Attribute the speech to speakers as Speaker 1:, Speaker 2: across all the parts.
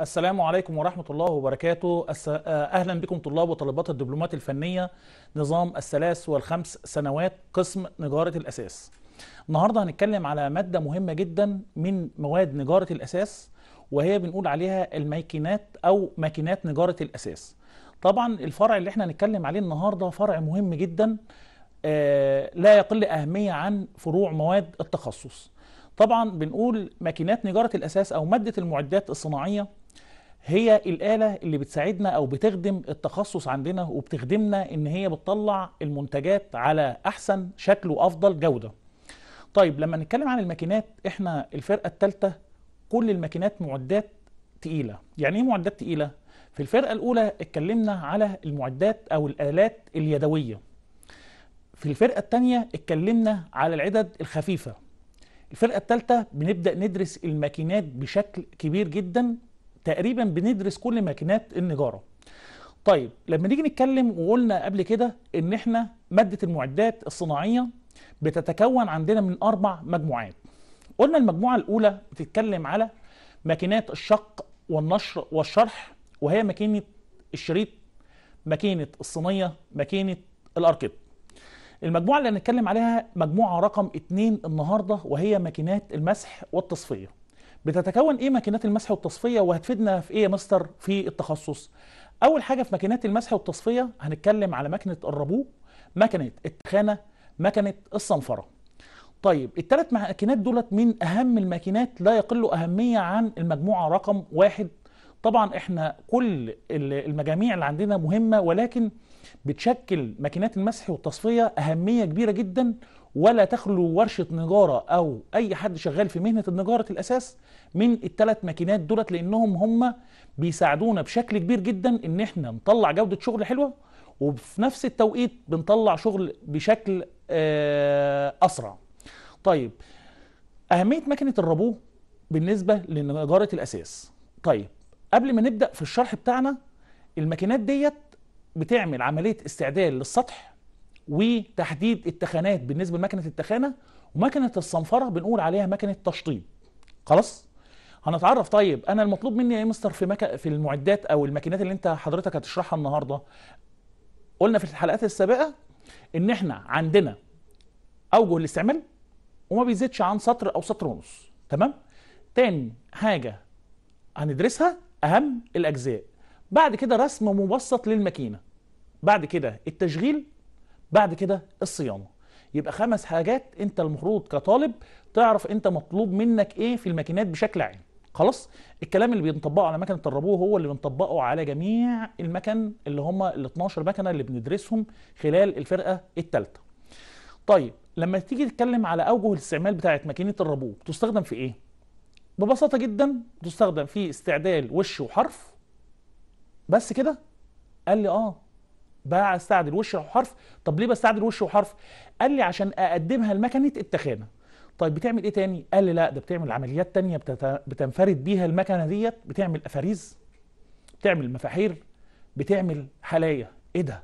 Speaker 1: السلام عليكم ورحمة الله وبركاته آه، أهلا بكم طلاب وطالبات الدبلومات الفنية نظام الثلاث والخمس سنوات قسم نجارة الأساس النهاردة هنتكلم على مادة مهمة جدا من مواد نجارة الأساس وهي بنقول عليها الماكينات أو ماكينات نجارة الأساس طبعا الفرع اللي احنا هنتكلم عليه النهاردة فرع مهم جدا آه، لا يقل أهمية عن فروع مواد التخصص طبعا بنقول ماكينات نجارة الأساس أو مادة المعدات الصناعية هي الآلة اللي بتساعدنا أو بتخدم التخصص عندنا وبتخدمنا إن هي بتطلع المنتجات على أحسن شكل وأفضل جودة طيب لما نتكلم عن الماكينات إحنا الفرقة الثالثة كل الماكينات معدات تقيلة يعني إيه معدات تقيلة؟ في الفرقة الأولى اتكلمنا على المعدات أو الآلات اليدوية في الفرقة الثانية اتكلمنا على العدد الخفيفة الفرقة الثالثة بنبدأ ندرس الماكينات بشكل كبير جدا تقريبا بندرس كل ماكينات النجاره طيب لما نيجي نتكلم وقلنا قبل كده ان احنا ماده المعدات الصناعيه بتتكون عندنا من اربع مجموعات قلنا المجموعه الاولى بتتكلم على ماكينات الشق والنشر والشرح وهي ماكينه الشريط ماكينه الصينيه ماكينه الاركيد المجموعه اللي هنتكلم عليها مجموعه رقم اثنين النهارده وهي ماكينات المسح والتصفيه بتتكون ايه ماكينات المسح والتصفيه وهتفيدنا في ايه يا مستر في التخصص اول حاجه في ماكينات المسح والتصفيه هنتكلم على ماكينه الربو ماكينه التخانه ماكينه الصنفره طيب الثلاث ماكينات دولت من اهم الماكينات لا يقل اهميه عن المجموعه رقم واحد طبعا احنا كل المجاميع اللي عندنا مهمه ولكن بتشكل ماكينات المسح والتصفيه اهميه كبيره جدا ولا تخلو ورشة نجارة أو أي حد شغال في مهنة النجارة الأساس من الثلاث ماكينات دولت لأنهم هم بيساعدونا بشكل كبير جدا إن إحنا نطلع جودة شغل حلوة وفي نفس التوقيت بنطلع شغل بشكل آه، أسرع طيب أهمية ماكينة الربو بالنسبة لنجارة الأساس طيب قبل ما نبدأ في الشرح بتاعنا الماكينات ديت بتعمل عملية استعدال للسطح وتحديد التخانات بالنسبه لمكنة التخانه ومكنة الصنفره بنقول عليها مكنة تشطيب خلاص هنتعرف طيب انا المطلوب مني إيه يا مستر في مك... في المعدات او الماكينات اللي انت حضرتك هتشرحها النهارده قلنا في الحلقات السابقه ان احنا عندنا اوجه الاستعمال وما بيزيدش عن سطر او سطر ونص تمام تاني حاجه هندرسها اهم الاجزاء بعد كده رسم مبسط للماكينه بعد كده التشغيل بعد كده الصيانه يبقى خمس حاجات انت المفروض كطالب تعرف انت مطلوب منك ايه في الماكينات بشكل عام خلاص الكلام اللي بنطبقه على مكنه الربوه هو اللي بنطبقه على جميع المكن اللي هم ال 12 مكنه اللي بندرسهم خلال الفرقه الثالثه طيب لما تيجي تتكلم على اوجه الاستعمال بتاعه ماكينه الربوه بتستخدم في ايه ببساطه جدا بتستخدم في استعدال وش وحرف بس كده قال لي اه بستعدل وش وحرف طب ليه بستعدل وش وحرف قال لي عشان اقدمها لمكنه التخانه طيب بتعمل ايه تاني قال لي لا ده بتعمل عمليات تانية بتنفرد بيها المكنه ديت بتعمل افاريز بتعمل مفاحير بتعمل حلايا ايه ده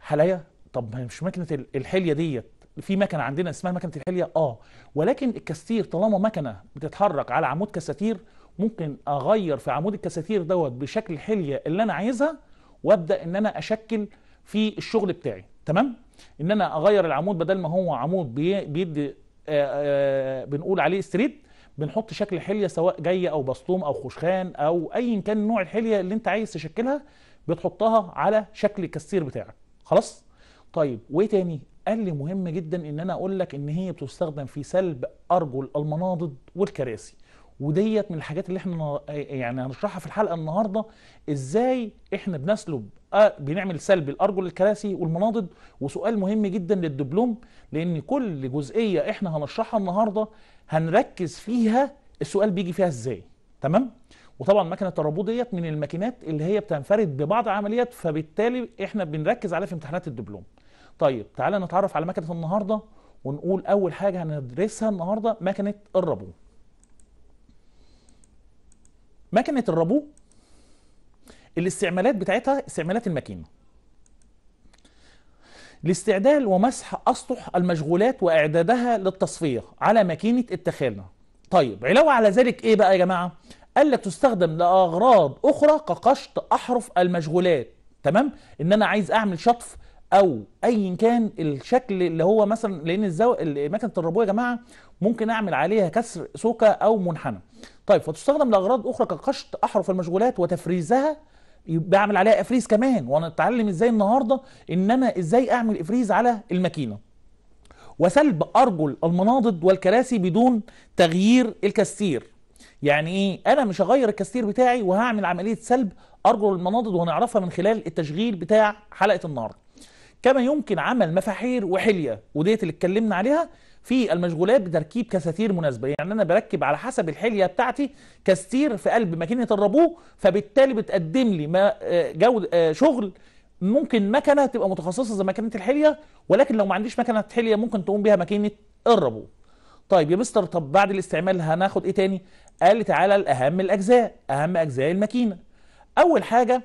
Speaker 1: حلايا طب مش مكنه الحليه ديت في مكنه عندنا اسمها مكنه الحليه اه ولكن الكاستير طالما مكنه بتتحرك على عمود كساتير ممكن اغير في عمود الكساتير دوت بشكل الحليه اللي انا عايزها وابدا ان انا اشكل في الشغل بتاعي تمام ان انا اغير العمود بدل ما هو عمود بيدي آآ آآ بنقول عليه ستريت بنحط شكل حليه سواء جايه او بسطوم او خشخان او ايا كان نوع الحليه اللي انت عايز تشكلها بتحطها على شكل الكسير بتاعك خلاص طيب وايه تاني قال لي مهم جدا ان انا اقول لك ان هي بتستخدم في سلب ارجل المناضد والكراسي وديت من الحاجات اللي احنا يعني هنشرحها في الحلقه النهارده ازاي احنا بنسلب آه، بنعمل سلب الارجل الكراسي والمناضد وسؤال مهم جدا للدبلوم لان كل جزئيه احنا هنشرحها النهارده هنركز فيها السؤال بيجي فيها ازاي تمام وطبعا مكنه الربو ديت من الماكينات اللي هي بتنفرد ببعض العمليات فبالتالي احنا بنركز عليها في امتحانات الدبلوم طيب تعالى نتعرف على مكنه النهارده ونقول اول حاجه هندرسها النهارده مكنه الربو مكنه الربو الاستعمالات بتاعتها استعمالات الماكينه لاستعداد ومسح اسطح المشغولات واعدادها للتصفيه على ماكينه التخانه طيب علاوه على ذلك ايه بقى يا جماعه قال لك تستخدم لاغراض اخرى كقشط احرف المشغولات تمام ان انا عايز اعمل شطف او ايا كان الشكل اللي هو مثلا لان الزو... مكنه الربو يا جماعه ممكن اعمل عليها كسر سوكة او منحنى طيب فتستخدم لاغراض اخرى كقشط احرف المشغولات وتفريزها يبقى عليها افريز كمان وانا اتعلم ازاي النهارده ان انا ازاي اعمل افريز على الماكينه وسلب ارجل المناضد والكراسي بدون تغيير الكاستير يعني ايه انا مش هغير الكاستير بتاعي وهعمل عمليه سلب ارجل المناضد وهنعرفها من خلال التشغيل بتاع حلقه النهارده كما يمكن عمل مفاحير وحليه وديت اللي اتكلمنا عليها في المشغولات بتركيب كساتير مناسبه يعني انا بركب على حسب الحليه بتاعتي كاستير في قلب ماكينه الرابوه فبالتالي بتقدم لي ما آه، جود آه، شغل ممكن مكنه تبقى متخصصه زي مكنة الحليه ولكن لو ما عنديش مكنه حليه ممكن تقوم بها ماكينه الرابوه طيب يا مستر طب بعد الاستعمال هناخد ايه تاني قال لي تعالى لاهم الاجزاء اهم اجزاء الماكينه اول حاجه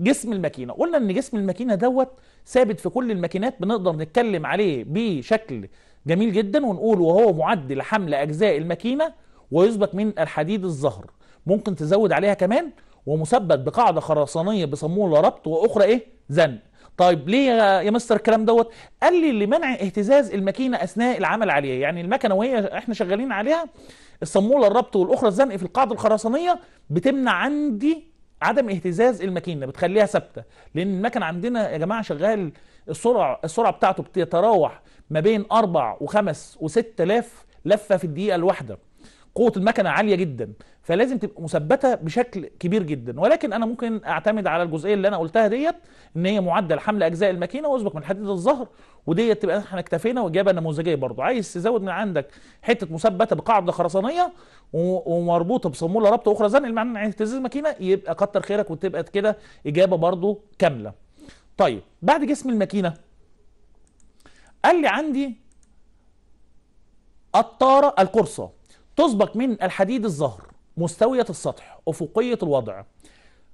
Speaker 1: جسم الماكينه قلنا ان جسم الماكينه دوت ثابت في كل الماكينات بنقدر نتكلم عليه بشكل جميل جدا ونقول وهو معد لحمل اجزاء الماكينه ويسبق من الحديد الزهر ممكن تزود عليها كمان ومثبت بقاعده خرسانيه بيسموه ربط واخرى ايه زن طيب ليه يا مستر الكلام دوت قال لي لمنع اهتزاز الماكينه اثناء العمل عليها يعني المكنه وهي احنا شغالين عليها الصموله الربط والاخرى الزنق في القاعده الخرسانيه بتمنع عندي عدم اهتزاز الماكينه بتخليها ثابته لان المكن عندنا يا جماعه شغال السرعه السرعه بتاعته بتتراوح ما بين أربع وخمس وست آلاف لفة في الدقيقة الواحدة قوة المكنة عالية جدا فلازم تبقى مثبتة بشكل كبير جدا ولكن أنا ممكن أعتمد على الجزئية اللي أنا قلتها ديت إن هي معدل حمل أجزاء الماكينة وأسبق من حديد الظهر وديت تبقى احنا اكتفينا وإجابة نموذجية برضو عايز تزود من عندك حتة مثبتة بقاعدة خرسانية ومربوطة بصمولة رابطة أخرى زن المعنى اهتزاز الماكينة يبقى كتر خيرك وتبقى كده إجابة برضو كاملة طيب بعد جسم الماكينة قال لي عندي الطارة القرصة تسبق من الحديد الزهر مستوية السطح أفقية الوضع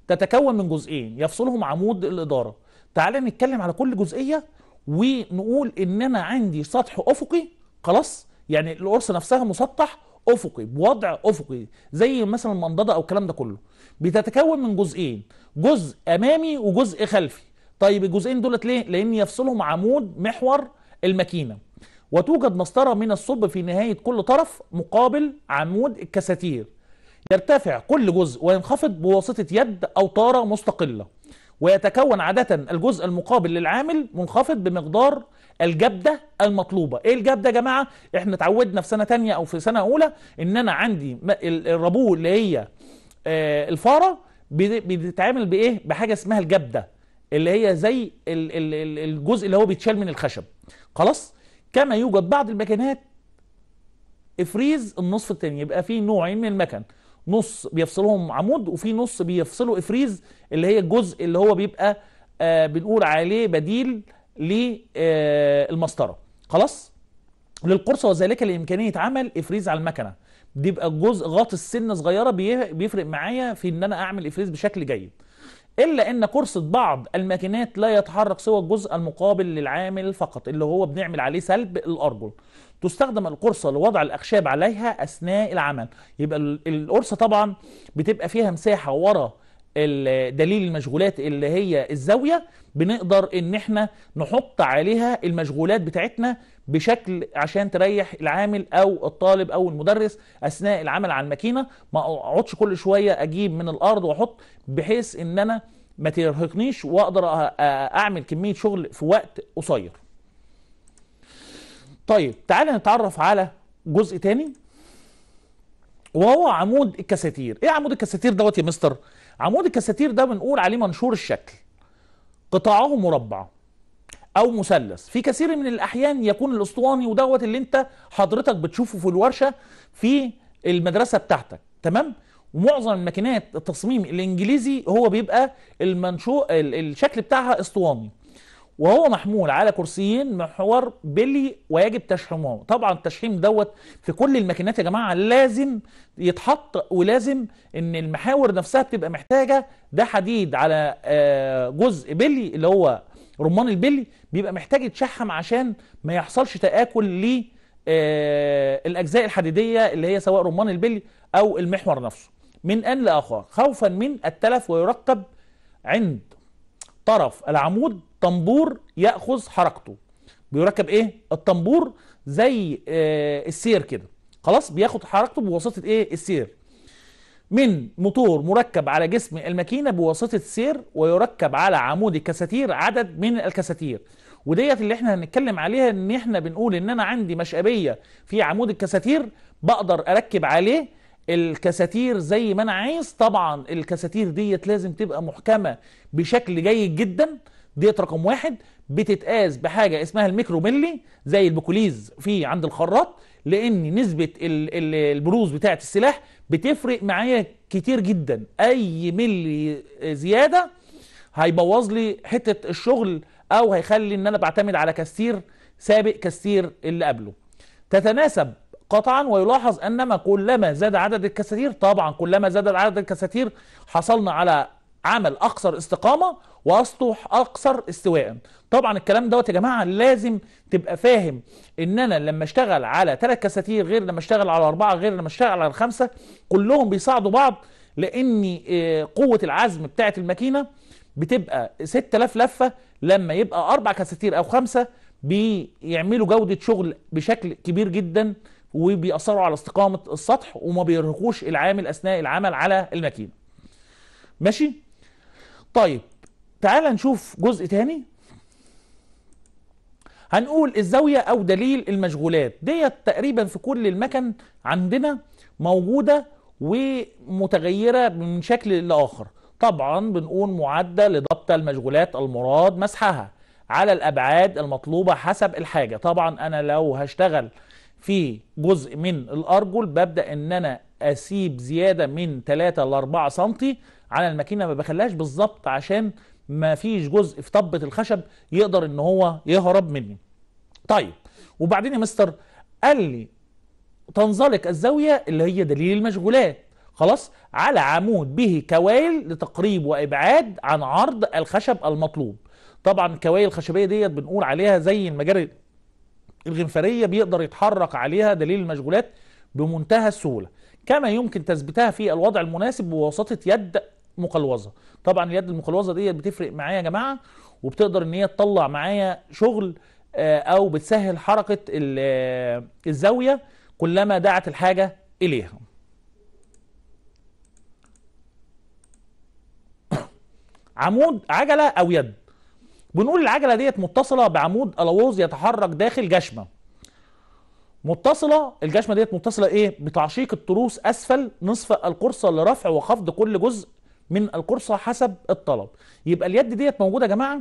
Speaker 1: تتكون من جزئين يفصلهم عمود الإدارة تعالى نتكلم على كل جزئية ونقول إن أنا عندي سطح أفقي خلاص يعني القرصة نفسها مسطح أفقي بوضع أفقي زي مثلا المنضدة أو الكلام ده كله بتتكون من جزئين جزء أمامي وجزء خلفي طيب الجزئين دولت ليه؟ لأن يفصلهم عمود محور الماكينة وتوجد مسطرة من الصب في نهاية كل طرف مقابل عمود الكساتير يرتفع كل جزء وينخفض بواسطة يد أو طارة مستقلة ويتكون عادة الجزء المقابل للعامل منخفض بمقدار الجبدة المطلوبة ايه الجبدة يا جماعة احنا اتعودنا في سنة تانية او في سنة اولى ان انا عندي الربو اللي هي آه، الفارة بتتعامل بايه بحاجة اسمها الجبدة اللي هي زي الجزء اللي هو بيتشال من الخشب خلاص كما يوجد بعض المكنات افريز النصف الثاني يبقى في نوعين من المكن نص بيفصلهم عمود وفي نص بيفصله افريز اللي هي الجزء اللي هو بيبقى آه بنقول عليه بديل للمسطره آه خلاص للقرص وذلك لامكانيه عمل افريز على المكنه بيبقى الجزء غاطس سنه صغيره بيفرق معايا في ان انا اعمل افريز بشكل جيد إلا أن كرسة بعض الماكينات لا يتحرك سوى الجزء المقابل للعامل فقط اللي هو بنعمل عليه سلب الأرجل تستخدم القرصة لوضع الأخشاب عليها أثناء العمل يبقى القرصة طبعا بتبقى فيها مساحة ورا دليل المشغولات اللي هي الزاوية بنقدر ان احنا نحط عليها المشغولات بتاعتنا بشكل عشان تريح العامل او الطالب او المدرس اثناء العمل على الماكينه ما اقعدش كل شويه اجيب من الارض واحط بحيث ان انا ما ترهقنيش واقدر اعمل كميه شغل في وقت قصير طيب تعالى نتعرف على جزء تاني وهو عمود الكساتير ايه عمود الكساتير دوت يا مستر عمود الكساتير ده بنقول عليه منشور الشكل قطاعه مربع او مثلث في كثير من الاحيان يكون الاسطواني ودوت اللي انت حضرتك بتشوفه في الورشه في المدرسه بتاعتك تمام ومعظم الماكينات التصميم الانجليزي هو بيبقى المنشور الشكل بتاعها اسطواني وهو محمول على كرسيين محور بلي ويجب تشحيمه طبعا التشحيم دوت في كل الماكينات يا جماعه لازم يتحط ولازم ان المحاور نفسها بتبقى محتاجه ده حديد على آه، جزء بلي اللي هو رمان البلي بيبقى محتاج يتشحم عشان ما يحصلش تآكل ل آه، الاجزاء الحديديه اللي هي سواء رمان البلي او المحور نفسه من ان لاخر خوفا من التلف ويركب عند طرف العمود طنبور ياخذ حركته بيركب ايه الطنبور زي آه السير كده خلاص بياخد حركته بواسطه ايه السير من موتور مركب على جسم الماكينه بواسطه سير ويركب على عمود الكساتير عدد من الكساتير وديت اللي احنا هنتكلم عليها ان احنا بنقول ان انا عندي مشابيه في عمود الكساتير بقدر اركب عليه الكساتير زي ما انا عايز طبعا الكساتير ديت لازم تبقى محكمه بشكل جيد جدا ديت رقم واحد بتتقاس بحاجه اسمها الميكرو ملي زي البكوليز في عند الخراط لان نسبه البروز بتاعه السلاح بتفرق معايا كتير جدا اي ملي زياده هيبوظ لي حته الشغل او هيخلي ان انا بعتمد على كاستير سابق كاستير اللي قبله تتناسب قطعا ويلاحظ أنما كلما زاد عدد الكساتير طبعا كلما زاد عدد الكساتير حصلنا على عمل أقصر استقامة وأسطح أقصر استواء طبعا الكلام دوت يا جماعة لازم تبقى فاهم ان انا لما اشتغل على ثلاث كساتير غير لما اشتغل على اربعة غير لما اشتغل على خمسة كلهم بيساعدوا بعض لان آه، قوة العزم بتاعة الماكينة بتبقى 6000 لفة لما يبقى اربع كساتير او خمسة بيعملوا جودة شغل بشكل كبير جدا وبيأثروا على استقامة السطح وما بيرهقوش العامل أثناء العمل على الماكينة ماشي طيب تعال نشوف جزء تاني هنقول الزاوية أو دليل المشغولات ديت تقريبا في كل المكن عندنا موجودة ومتغيرة من شكل لآخر طبعا بنقول معدل لضبط المشغولات المراد مسحها على الأبعاد المطلوبة حسب الحاجة طبعا أنا لو هشتغل في جزء من الأرجل ببدأ إن أنا أسيب زيادة من 3 ل 4 سم على الماكينة ما بخليهاش بالظبط عشان ما فيش جزء في طبة الخشب يقدر إن هو يهرب مني طيب وبعدين يا مستر قال لي تنزلق الزاوية اللي هي دليل المشغولات خلاص على عمود به كوائل لتقريب وإبعاد عن عرض الخشب المطلوب طبعا الكوائل الخشبية ديت بنقول عليها زي المجاري الغنفريه بيقدر يتحرك عليها دليل المشغولات بمنتهى السهوله كما يمكن تثبيتها في الوضع المناسب بواسطه يد مقلوظه طبعا اليد المقلوظه دي بتفرق معايا يا جماعه وبتقدر ان هي تطلع معايا شغل آه، او بتسهل حركه آه، الزاويه كلما دعت الحاجه اليها عمود عجله او يد بنقول العجله ديت متصله بعمود الووز يتحرك داخل جشمه متصله الجشمه ديت متصله ايه بتعشيق التروس اسفل نصف القرصه لرفع وخفض كل جزء من القرصه حسب الطلب يبقى اليد ديت موجوده يا جماعه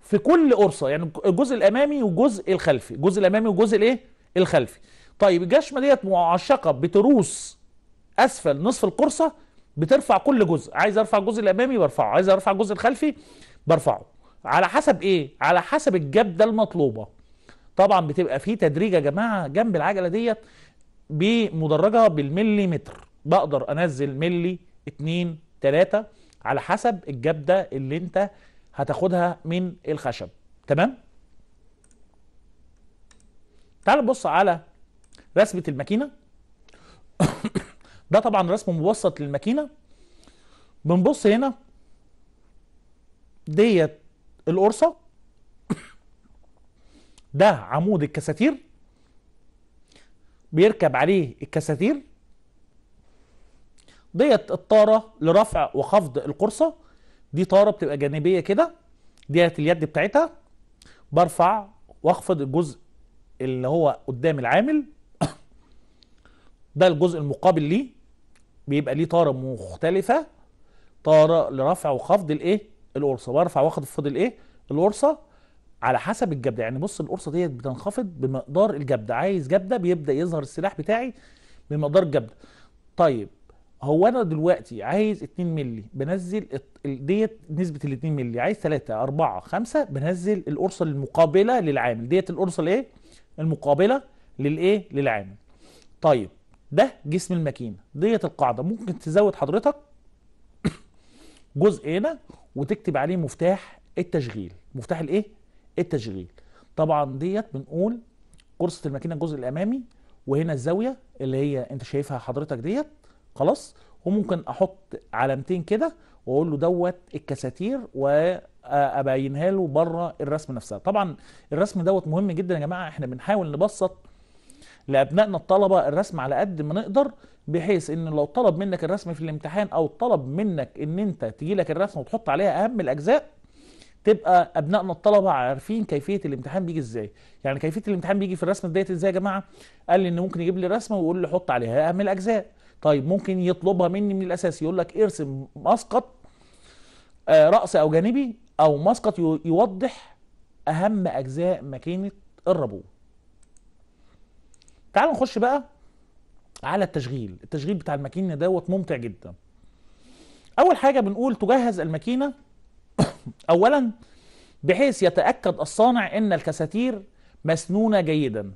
Speaker 1: في كل قرصه يعني الجزء الامامي والجزء الخلفي الجزء الامامي والجزء الايه الخلفي طيب الجشمه ديت معشقه بتروس اسفل نصف القرصه بترفع كل جزء عايز ارفع الجزء الامامي برفعه عايز ارفع الجزء الخلفي برفعه على حسب ايه على حسب الجبده المطلوبه طبعا بتبقى في تدريج يا جماعه جنب العجله ديت بمدرجه بالمليمتر بقدر انزل ملي اتنين تلاتة على حسب الجبده اللي انت هتاخدها من الخشب تمام تعال نبص على رسمه الماكينه ده طبعا رسم مبسط للماكينه بنبص هنا ديت القرصة ده عمود الكساتير بيركب عليه الكساتير ديت الطارة لرفع وخفض القرصة دي طارة بتبقى جانبية كده ديت اليد بتاعتها برفع واخفض الجزء اللي هو قدام العامل ده الجزء المقابل ليه بيبقى ليه طارة مختلفة طارة لرفع وخفض الايه القرصه وارفع واخد فاضل ايه القرصه على حسب الجبده يعني بص القرصه ديت بتنخفض بمقدار الجبده عايز جبده بيبدا يظهر السلاح بتاعي بمقدار الجبده طيب هو انا دلوقتي عايز 2 مللي بنزل ديت نسبه ال 2 مللي عايز 3 4 5 بنزل القرصه المقابله للعامل ديت القرصه الايه المقابله للايه للعامل طيب ده جسم الماكينه ديت القاعده ممكن تزود حضرتك جزء هنا وتكتب عليه مفتاح التشغيل مفتاح الايه التشغيل طبعا ديت بنقول قرصه الماكينه الجزء الامامي وهنا الزاويه اللي هي انت شايفها حضرتك ديت خلاص وممكن احط علامتين كده واقول له دوت الكساتير وابينها له بره الرسم نفسها طبعا الرسم دوت مهم جدا يا جماعه احنا بنحاول نبسط لابنائنا الطلبه الرسم على قد ما نقدر بحيث ان لو طلب منك الرسم في الامتحان او طلب منك ان انت تجي لك الرسم وتحط عليها اهم الاجزاء تبقى ابنائنا الطلبه عارفين كيفيه الامتحان بيجي ازاي يعني كيفيه الامتحان بيجي في الرسم ديت ازاي يا جماعه قال لي ان ممكن يجيب لي رسمه ويقول لي حط عليها اهم الاجزاء طيب ممكن يطلبها مني من الاساس يقول لك ارسم مسقط آه، رأس أو جانبي أو مسقط يوضح أهم أجزاء ماكينة الرابون تعالوا نخش بقى على التشغيل التشغيل بتاع الماكينه دوت ممتع جدا اول حاجه بنقول تجهز الماكينه اولا بحيث يتاكد الصانع ان الكساتير مسنونه جيدا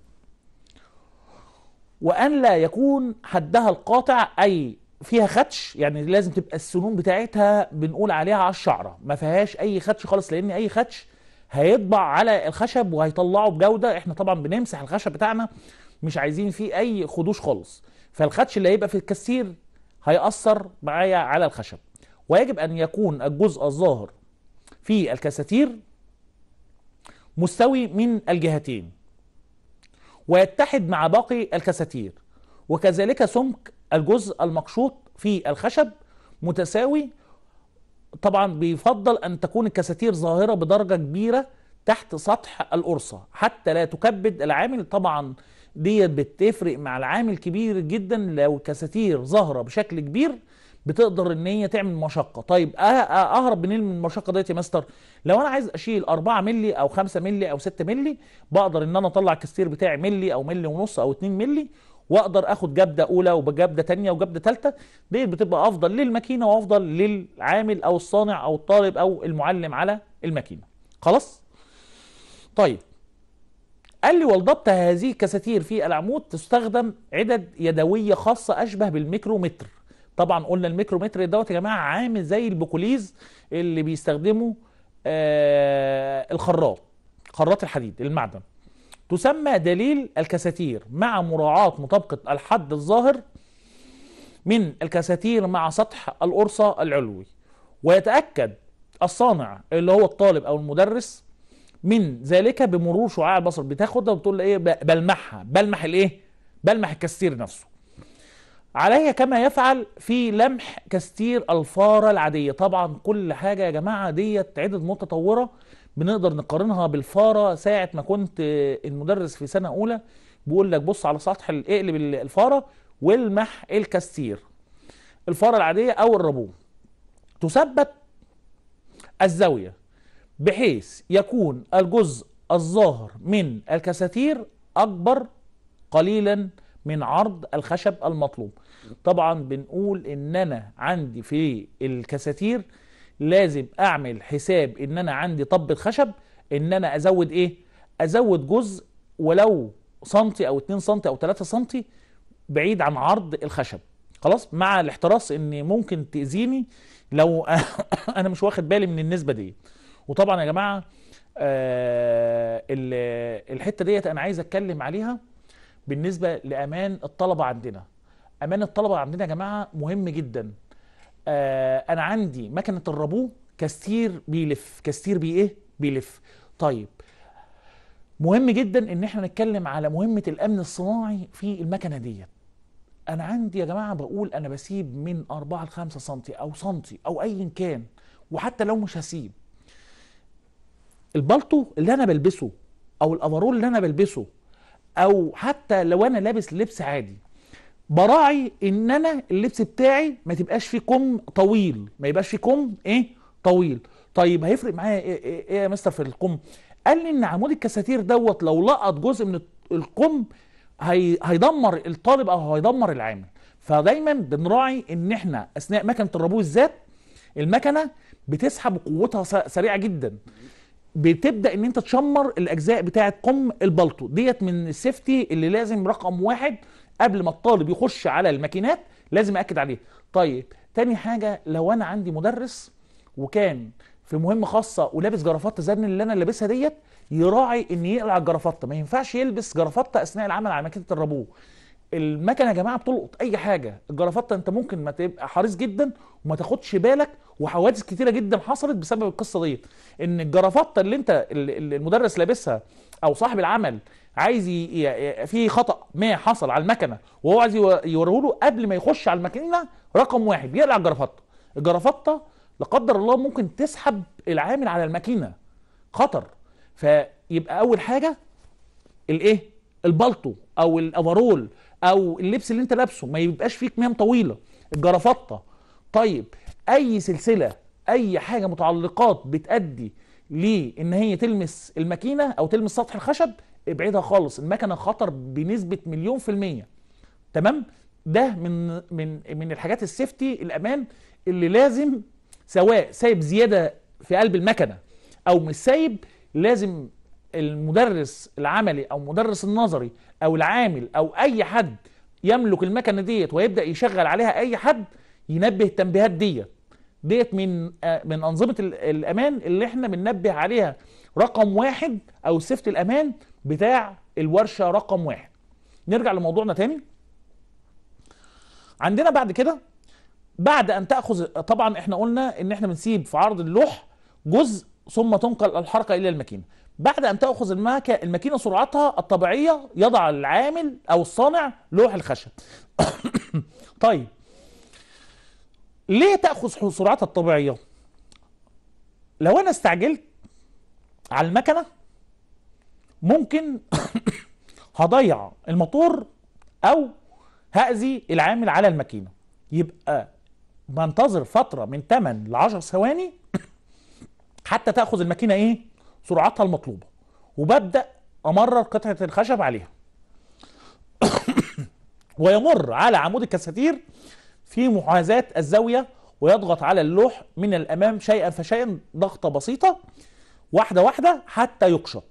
Speaker 1: وان لا يكون حدها القاطع اي فيها خدش يعني لازم تبقى السنون بتاعتها بنقول عليها على الشعره ما فيهاش اي خدش خالص لان اي خدش هيطبع على الخشب وهيطلعه بجوده احنا طبعا بنمسح الخشب بتاعنا مش عايزين فيه اي خدوش خالص فالخدش اللي هيبقى في الكسير هيأثر معايا على الخشب ويجب ان يكون الجزء الظاهر في الكساتير مستوي من الجهتين ويتحد مع باقي الكساتير وكذلك سمك الجزء المقشوط في الخشب متساوي طبعا بيفضل ان تكون الكساتير ظاهره بدرجه كبيره تحت سطح القرصه حتى لا تكبد العامل طبعا ديت بتفرق مع العامل كبير جدا لو كساتير ظاهره بشكل كبير بتقدر ان هي تعمل مشقه طيب أه، أه، اهرب منين من المشقه ديت يا مستر لو انا عايز اشيل 4 مللي او 5 مللي او 6 مللي بقدر ان انا اطلع الكاستير بتاعي مللي او مللي ونص او 2 مللي واقدر اخد جبده اولى وجبده ثانيه وجبده ثالثه ديت بتبقى افضل للماكينه وافضل للعامل او الصانع او الطالب او المعلم على الماكينه خلاص طيب قال لي والضبط هذه الكساتير في العمود تستخدم عدد يدوية خاصة أشبه بالميكرومتر طبعا قلنا الميكرومتر دوت يا جماعة عامل زي البوكوليز اللي بيستخدمه آه الخراط خراط الحديد المعدن تسمى دليل الكساتير مع مراعاة مطابقة الحد الظاهر من الكساتير مع سطح القرصة العلوي ويتأكد الصانع اللي هو الطالب أو المدرس من ذلك بمرور شعاع البصر بتاخدها وبتقول ايه بلمحها بلمح الايه بلمح الكستير نفسه عليها كما يفعل في لمح كستير الفاره العاديه طبعا كل حاجه يا جماعه ديت عده متطوره بنقدر نقارنها بالفاره ساعه ما كنت المدرس في سنه اولى بيقول لك بص على سطح اقلب الفاره والمح الكستير الفاره العاديه او الربو تثبت الزاويه بحيث يكون الجزء الظاهر من الكساتير أكبر قليلا من عرض الخشب المطلوب طبعا بنقول ان انا عندي في الكساتير لازم اعمل حساب ان انا عندي طبة خشب ان انا ازود ايه ازود جزء ولو سنتي او 2 سنتي او 3 سنتي بعيد عن عرض الخشب خلاص مع الاحتراس ان ممكن تاذيني لو انا مش واخد بالي من النسبه دي وطبعا يا جماعه آه الحته ديت انا عايز اتكلم عليها بالنسبه لامان الطلبه عندنا امان الطلبه عندنا يا جماعه مهم جدا آه انا عندي مكنه الربو كاستير بيلف كاستير بي ايه بيلف طيب مهم جدا ان احنا نتكلم على مهمه الامن الصناعي في المكنه ديت انا عندي يا جماعه بقول انا بسيب من 4 ل 5 سم او سنتي او ايا كان وحتى لو مش هسيب البلطو اللي انا بلبسه او الافرول اللي انا بلبسه او حتى لو انا لابس لبس عادي براعي ان انا اللبس بتاعي ما تبقاش فيه كم طويل ما يبقاش فيه كم ايه طويل طيب هيفرق معايا ايه, إيه, إيه يا مستر في الكم قال لي ان عمود الكساتير دوت لو لقط جزء من الكم هي هيدمر الطالب او هيدمر العامل فدايما بنراعي ان احنا اثناء مكنه الربو الذات المكنه بتسحب قوتها سريعه جدا بتبدا ان انت تشمر الاجزاء بتاعه قم البلطو ديت من السيفتي اللي لازم رقم واحد قبل ما الطالب يخش على الماكينات لازم اكد عليه طيب تاني حاجه لو انا عندي مدرس وكان في مهمه خاصه ولابس جرافطه زي اللي انا لابسها ديت يراعي ان يقلع الجرافطه ما ينفعش يلبس جرافطه اثناء العمل على ماكينه الربو المكنه يا جماعه بتلقط اي حاجه الجرافطه انت ممكن ما تبقى حريص جدا وما تاخدش بالك وحوادث كتيره جدا حصلت بسبب القصه ديت ان الجرافطه اللي انت المدرس لابسها او صاحب العمل عايز ي... في خطا ما حصل على المكنه وهو عايز يوريه له قبل ما يخش على المكنه رقم واحد يقلع الجرافطه الجرافطه لا قدر الله ممكن تسحب العامل على الماكينه خطر فيبقى اول حاجه الايه البلطو او الاوفرول او اللبس اللي انت لابسه ما يبقاش فيه كمام طويله الجرافطه طيب اي سلسله اي حاجه متعلقات بتادي لان هي تلمس الماكينه او تلمس سطح الخشب ابعدها خالص المكنه خطر بنسبه مليون في الميه تمام ده من من من الحاجات السيفتي الامان اللي لازم سواء سايب زياده في قلب المكنه او مش سايب لازم المدرس العملي او مدرس النظري او العامل او اي حد يملك المكنه ديت ويبدا يشغل عليها اي حد ينبه التنبيهات ديت ديت من آه، من انظمه الامان اللي احنا بننبه عليها رقم واحد او سيفت الامان بتاع الورشه رقم واحد نرجع لموضوعنا تاني عندنا بعد كده بعد ان تاخذ طبعا احنا قلنا ان احنا بنسيب في عرض اللوح جزء ثم تنقل الحركه الى الماكينه بعد أن تأخذ الماكينة سرعتها الطبيعية يضع العامل أو الصانع لوح الخشب طيب ليه تأخذ سرعتها الطبيعية لو أنا استعجلت على المكنة ممكن هضيع الموتور أو هأذي العامل على الماكينة يبقى بنتظر فترة من 8 ل 10 ثواني حتى تأخذ الماكينة إيه سرعتها المطلوبه وببدا امرر قطعه الخشب عليها ويمر على عمود الكساتير في محاذاه الزاويه ويضغط على اللوح من الامام شيئا فشيئا ضغطه بسيطه واحده واحده حتى يقشط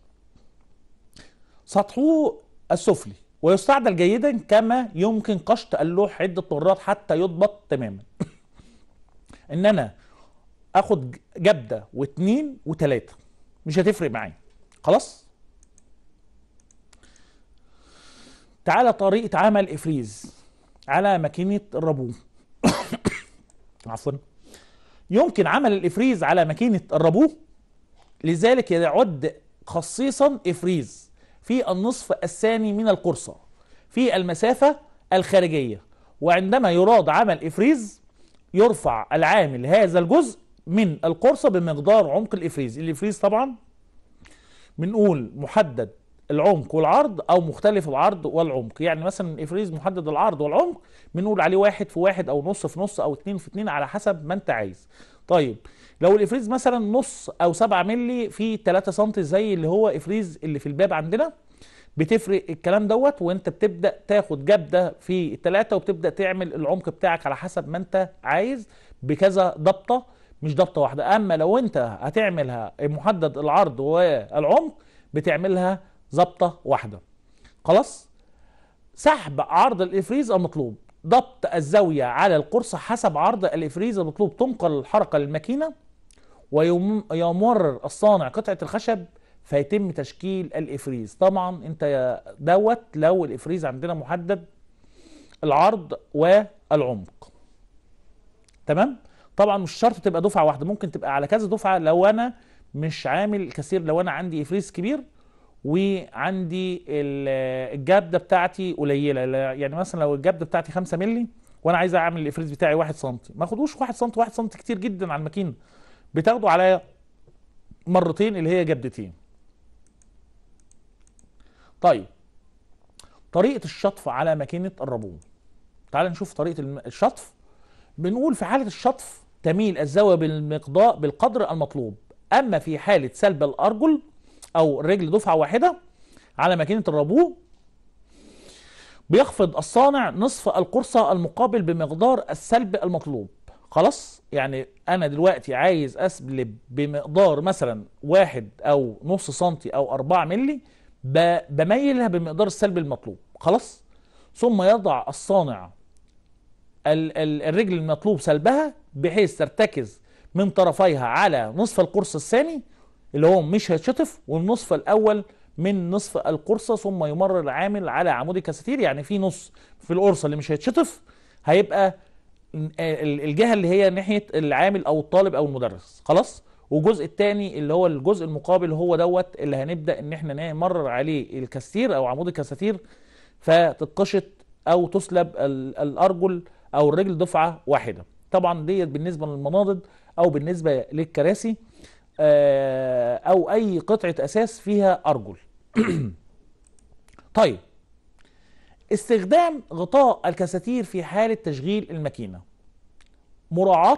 Speaker 1: سطحه السفلي ويستعدل جيدا كما يمكن قشط اللوح عده مرات حتى يضبط تماما ان انا اخد جبده واثنين وثلاثه مش هتفرق معايا خلاص تعالى طريقه عمل افريز على ماكينه الربو عفوا يمكن عمل الافريز على ماكينه الربو لذلك يعد خصيصا افريز في النصف الثاني من القرصه في المسافه الخارجيه وعندما يراد عمل افريز يرفع العامل هذا الجزء من القرصة بمقدار عمق الإفريز الإفريز طبعا بنقول محدد العمق والعرض او مختلف العرض والعمق يعني مثلا الافريز محدد العرض والعمق بنقول عليه واحد في واحد او نص في نص او اتنين في اتنين على حسب ما انت عايز طيب لو الافريز مثلا نص او 7 مللي في 3 سم زي اللي هو افريز اللي في الباب عندنا بتفرق الكلام دوت وانت بتبدا تاخد جبده في الثلاثه وبتبدا تعمل العمق بتاعك على حسب ما انت عايز بكذا ضبطه مش ضبطه واحده اما لو انت هتعملها محدد العرض والعمق بتعملها ضبطه واحده خلاص سحب عرض الافريز المطلوب ضبط الزاويه على القرص حسب عرض الافريز المطلوب تنقل الحركه للماكينه ويمرر الصانع قطعه الخشب فيتم تشكيل الافريز طبعا انت دوت لو الافريز عندنا محدد العرض والعمق تمام طبعا مش شرط تبقى دفعه واحده ممكن تبقى على كذا دفعه لو انا مش عامل كثير لو انا عندي افريز كبير وعندي الجابده بتاعتي قليله يعني مثلا لو الجابده بتاعتي 5 مللي وانا عايز اعمل الافريز بتاعي 1 سم ما اخدوش 1 سم 1 سم كتير جدا على الماكينه بتاخده على مرتين اللي هي جبدتين طيب طريقه الشطف على ماكينه الرابون تعال نشوف طريقه الشطف بنقول في حاله الشطف تميل الزاوية بالمقدار بالقدر المطلوب أما في حالة سلب الأرجل أو الرجل دفعة واحدة على ماكينة الربو بيخفض الصانع نصف القرصة المقابل بمقدار السلب المطلوب خلاص يعني أنا دلوقتي عايز أسلب بمقدار مثلا واحد أو نص سنتي أو أربعة ملي بميلها بمقدار السلب المطلوب خلاص ثم يضع الصانع الرجل المطلوب سلبها بحيث ترتكز من طرفيها على نصف القرص الثاني اللي هو مش هيتشطف والنصف الاول من نصف القرصه ثم يمرر العامل على عمود الكاسيتير يعني في نص في القرصه اللي مش هيتشطف هيبقى الجهه اللي هي ناحيه العامل او الطالب او المدرس خلاص والجزء الثاني اللي هو الجزء المقابل هو دوت اللي هنبدا ان احنا نمرر عليه الكاستير او عمود الكاساتير فتتقشط او تسلب الارجل او الرجل دفعه واحده طبعا ديت بالنسبه للمناضد او بالنسبه للكراسي آه، او اي قطعه اساس فيها ارجل طيب استخدام غطاء الكساتير في حاله تشغيل الماكينه مراعاه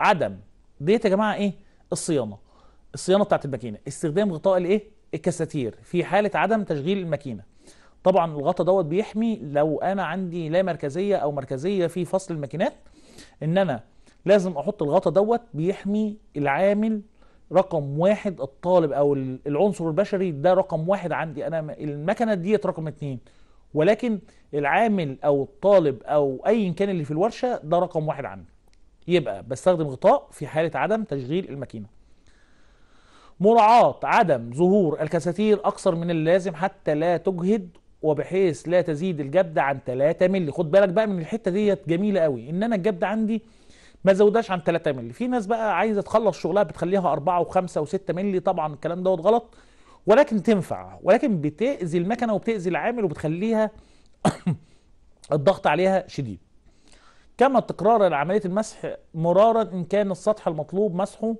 Speaker 1: عدم ديت يا جماعه ايه الصيانه الصيانه بتاعت الماكينه استخدام غطاء الايه الكساتير في حاله عدم تشغيل الماكينه طبعا الغطا دوت بيحمي لو انا عندي لا مركزيه او مركزيه في فصل الماكينات ان انا لازم احط الغطا دوت بيحمي العامل رقم واحد الطالب او العنصر البشري ده رقم واحد عندي انا المكنه ديت رقم اتنين ولكن العامل او الطالب او ايا كان اللي في الورشه ده رقم واحد عندي يبقى بستخدم غطاء في حاله عدم تشغيل الماكينه مراعاة عدم ظهور الكساتير أكثر من اللازم حتى لا تجهد وبحيث لا تزيد الجبد عن 3 مللي خد بالك بقى من الحته ديت جميله قوي ان انا الجبد عندي ما زودهاش عن 3 مللي في ناس بقى عايزه تخلص شغلها بتخليها 4 و5 و6 مللي طبعا الكلام دوت غلط ولكن تنفع ولكن بتاذي المكنه وبتاذي العامل وبتخليها الضغط عليها شديد كما تكرار عمليه المسح مرارا ان كان السطح المطلوب مسحه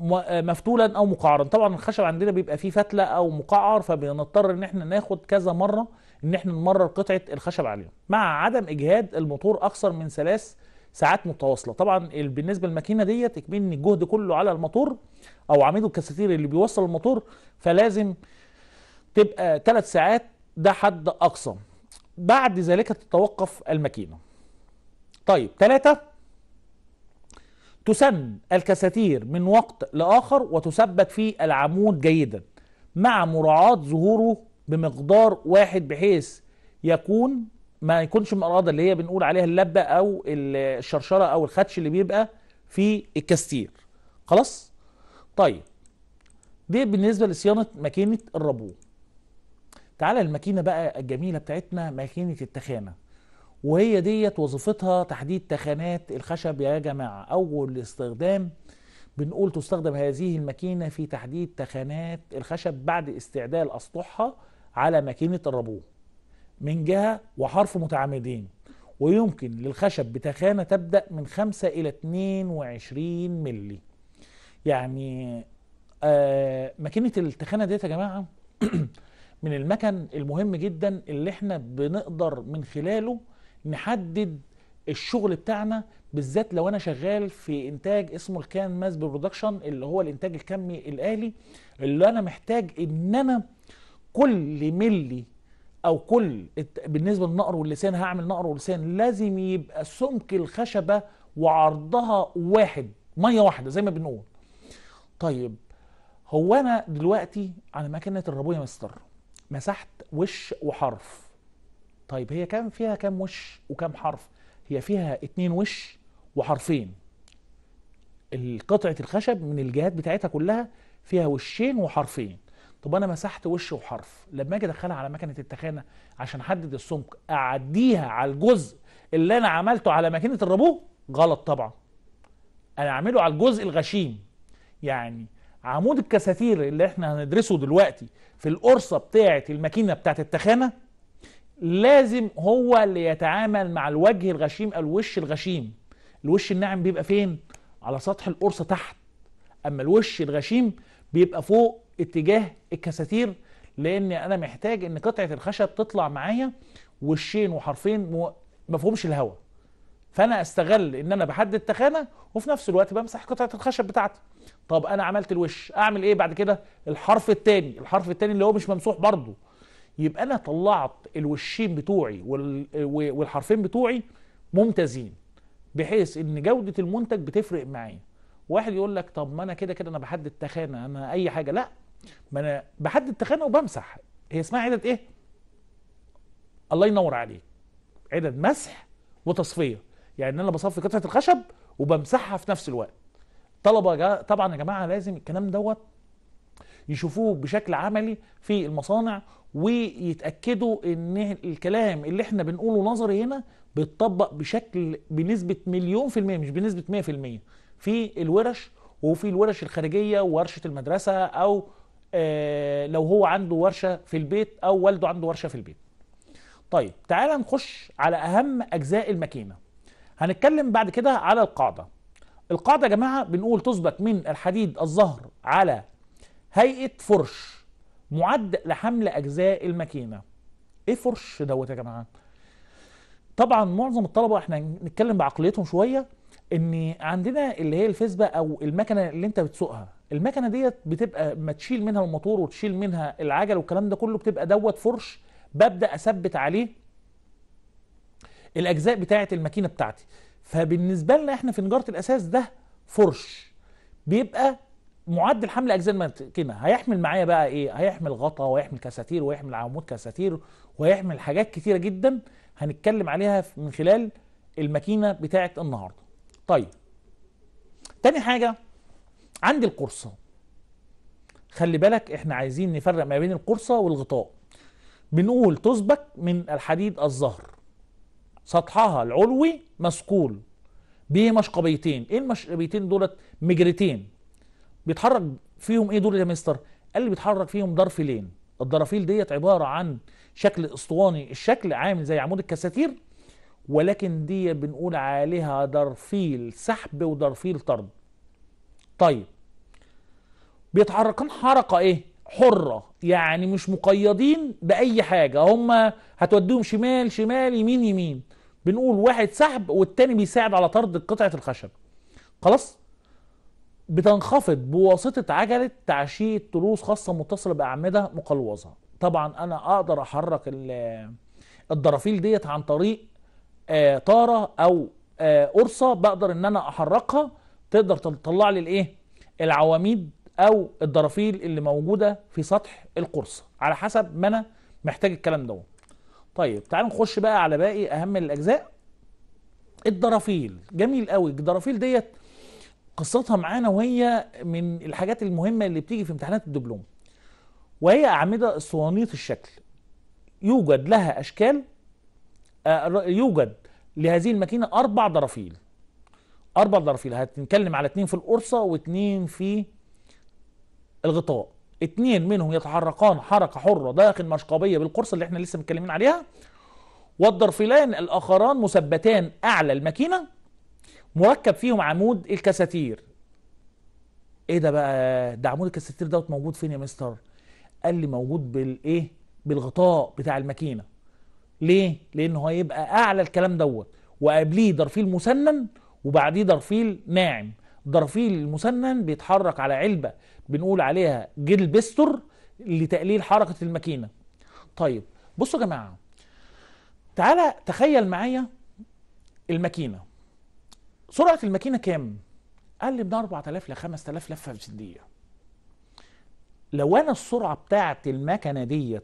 Speaker 1: آه، مفتولا او مقعرا طبعا الخشب عندنا بيبقى فيه فتله او مقعر فبنضطر ان احنا ناخد كذا مره ان احنا نمرر قطعه الخشب عليهم مع عدم اجهاد الموتور اكثر من ثلاث ساعات متواصله طبعا بالنسبه للماكينه ديت اكمن الجهد كله على الموتور او عميد الكساتير اللي بيوصل الموتور فلازم تبقى ثلاث ساعات ده حد اقصى بعد ذلك تتوقف الماكينه طيب ثلاثه تسن الكساتير من وقت لآخر وتثبت في العمود جيدا مع مراعاة ظهوره بمقدار واحد بحيث يكون ما يكونش مقراضة اللي هي بنقول عليها اللبة أو الشرشرة أو الخدش اللي بيبقى في الكاستير خلاص طيب دي بالنسبة لصيانة ماكينة الربو تعالى الماكينة بقى الجميلة بتاعتنا ماكينة التخانة وهي ديت وظيفتها تحديد تخانات الخشب يا جماعة أول استخدام بنقول تستخدم هذه الماكينة في تحديد تخانات الخشب بعد استعدال أسطحها على ماكينة الربو من جهة وحرف متعامدين ويمكن للخشب بتخانة تبدأ من 5 إلى 22 ملي يعني آه ماكينة التخانة ديت يا جماعة من المكن المهم جدا اللي احنا بنقدر من خلاله نحدد الشغل بتاعنا بالذات لو انا شغال في انتاج اسمه الكان ماس برودكشن اللي هو الانتاج الكمي الالي اللي انا محتاج ان انا كل ملي او كل بالنسبه للنقر واللسان هعمل نقر ولسان لازم يبقى سمك الخشبه وعرضها واحد ميه واحده زي ما بنقول طيب هو انا دلوقتي على ماكينه الربويه مستر مسحت وش وحرف طيب هي كان فيها كام وش وكام حرف هي فيها اتنين وش وحرفين القطعة الخشب من الجهات بتاعتها كلها فيها وشين وحرفين طب انا مسحت وش وحرف لما اجي ادخلها على مكنه التخانه عشان احدد السمك اعديها على الجزء اللي انا عملته على ماكينه الرابو غلط طبعا انا اعمله على الجزء الغشيم يعني عمود الكساتير اللي احنا هندرسه دلوقتي في القرصه بتاعه الماكينه بتاعه التخانه لازم هو اللي يتعامل مع الوجه الغشيم او الوش الغشيم الوش الناعم بيبقى فين على سطح القرصه تحت اما الوش الغشيم بيبقى فوق اتجاه الكساتير لان انا محتاج ان قطعه الخشب تطلع معايا وشين وحرفين مفهومش الهواء فانا استغل ان انا بحدد تخانه وفي نفس الوقت بمسح قطعه الخشب بتاعتي طب انا عملت الوش اعمل ايه بعد كده الحرف الثاني الحرف الثاني اللي هو مش ممسوح برضه يبقى انا طلعت الوشين بتوعي والحرفين بتوعي ممتازين بحيث ان جوده المنتج بتفرق معايا واحد يقول لك طب ما انا كده كده انا بحدد تخانه انا اي حاجه لا ما انا بحدد تخانه وبمسح هي اسمها عدد ايه الله ينور عليك عدد مسح وتصفيه يعني انا بصفي قطعه الخشب وبمسحها في نفس الوقت طلبه جا... طبعا يا جماعه لازم الكلام دوت يشوفوه بشكل عملي في المصانع ويتاكدوا ان الكلام اللي احنا بنقوله نظري هنا بيتطبق بشكل بنسبه مليون في الميه مش بنسبه 100% في, في الورش وفي الورش الخارجيه وورشه المدرسه او آه، لو هو عنده ورشه في البيت او والده عنده ورشه في البيت. طيب تعالى نخش على اهم اجزاء الماكينه. هنتكلم بعد كده على القاعده. القاعده يا جماعه بنقول تثبت من الحديد الظهر على هيئه فرش معد لحمل اجزاء الماكينه ايه فرش دوت يا جماعه طبعا معظم الطلبه احنا نتكلم بعقليتهم شويه ان عندنا اللي هي الفيسبا او المكنه اللي انت بتسوقها المكنه ديت بتبقى ما تشيل منها الموتور وتشيل منها العجل والكلام ده كله بتبقى دوت فرش ببدا اثبت عليه الاجزاء بتاعه الماكينه بتاعتي فبالنسبه لنا احنا في نجاره الاساس ده فرش بيبقى معدل حمل اجزاء الماكينه هيحمل معايا بقى ايه هيحمل غطا ويحمل كساتير ويحمل عمود كساتير ويحمل حاجات كتيره جدا هنتكلم عليها من خلال الماكينه بتاعه النهارده طيب تاني حاجه عندي القرصه خلي بالك احنا عايزين نفرق ما بين القرصه والغطاء بنقول تسبك من الحديد الظهر سطحها العلوي مسقول مشقبيتين ايه المشقبيتين دولت مجرتين بيتحرك فيهم ايه دول يا مستر قال لي بيتحرك فيهم درفيلين الدرافيل ديت عباره عن شكل اسطواني الشكل عامل زي عمود الكساتير ولكن دي بنقول عليها درفيل سحب ودرفيل طرد طيب بيتحركان حركه ايه حرة يعني مش مقيدين بأي حاجة هما هتوديهم شمال شمال يمين يمين بنقول واحد سحب والتاني بيساعد على طرد قطعة الخشب خلاص بتنخفض بواسطه عجله تعشيه تروس خاصه متصله باعمده مقلوظه طبعا انا اقدر احرك الضرافيل ديت عن طريق آه، طاره او آه، قرصه بقدر ان انا احركها تقدر تطلع لي الايه العواميد او الضرافيل اللي موجوده في سطح القرصه على حسب ما انا محتاج الكلام ده طيب تعالوا نخش بقى على باقي اهم الاجزاء الضرافيل جميل قوي الضرافيل ديت قصتها معانا وهي من الحاجات المهمة اللي بتيجي في امتحانات الدبلوم وهي أعمدة اسطوانية الشكل يوجد لها أشكال آه، يوجد لهذه الماكينة أربع درافيل أربع درافيل هتتكلم على اتنين في القرصة واتنين في الغطاء اتنين منهم يتحركان حركة حرة داخل مشقبية بالقرصة اللي احنا لسه متكلمين عليها والدرفيلان الآخران مثبتان أعلى الماكينة مركب فيهم عمود الكساتير ايه ده بقى ده عمود الكساتير دوت موجود فين يا مستر قال لي موجود بالايه بالغطاء بتاع الماكينه ليه لان هو هيبقى اعلى الكلام دوت وقبليه ضرفيل مسنن وبعديه ضرفيل ناعم ضرفيل المسنن بيتحرك على علبه بنقول عليها جيل بيستر لتقليل حركه الماكينه طيب بصوا يا جماعه تعالى تخيل معايا الماكينه سرعه الماكينه كام قال لي من 4000 ل 5000 لفه في الدقيقه لو انا السرعه بتاعه المكنه ديت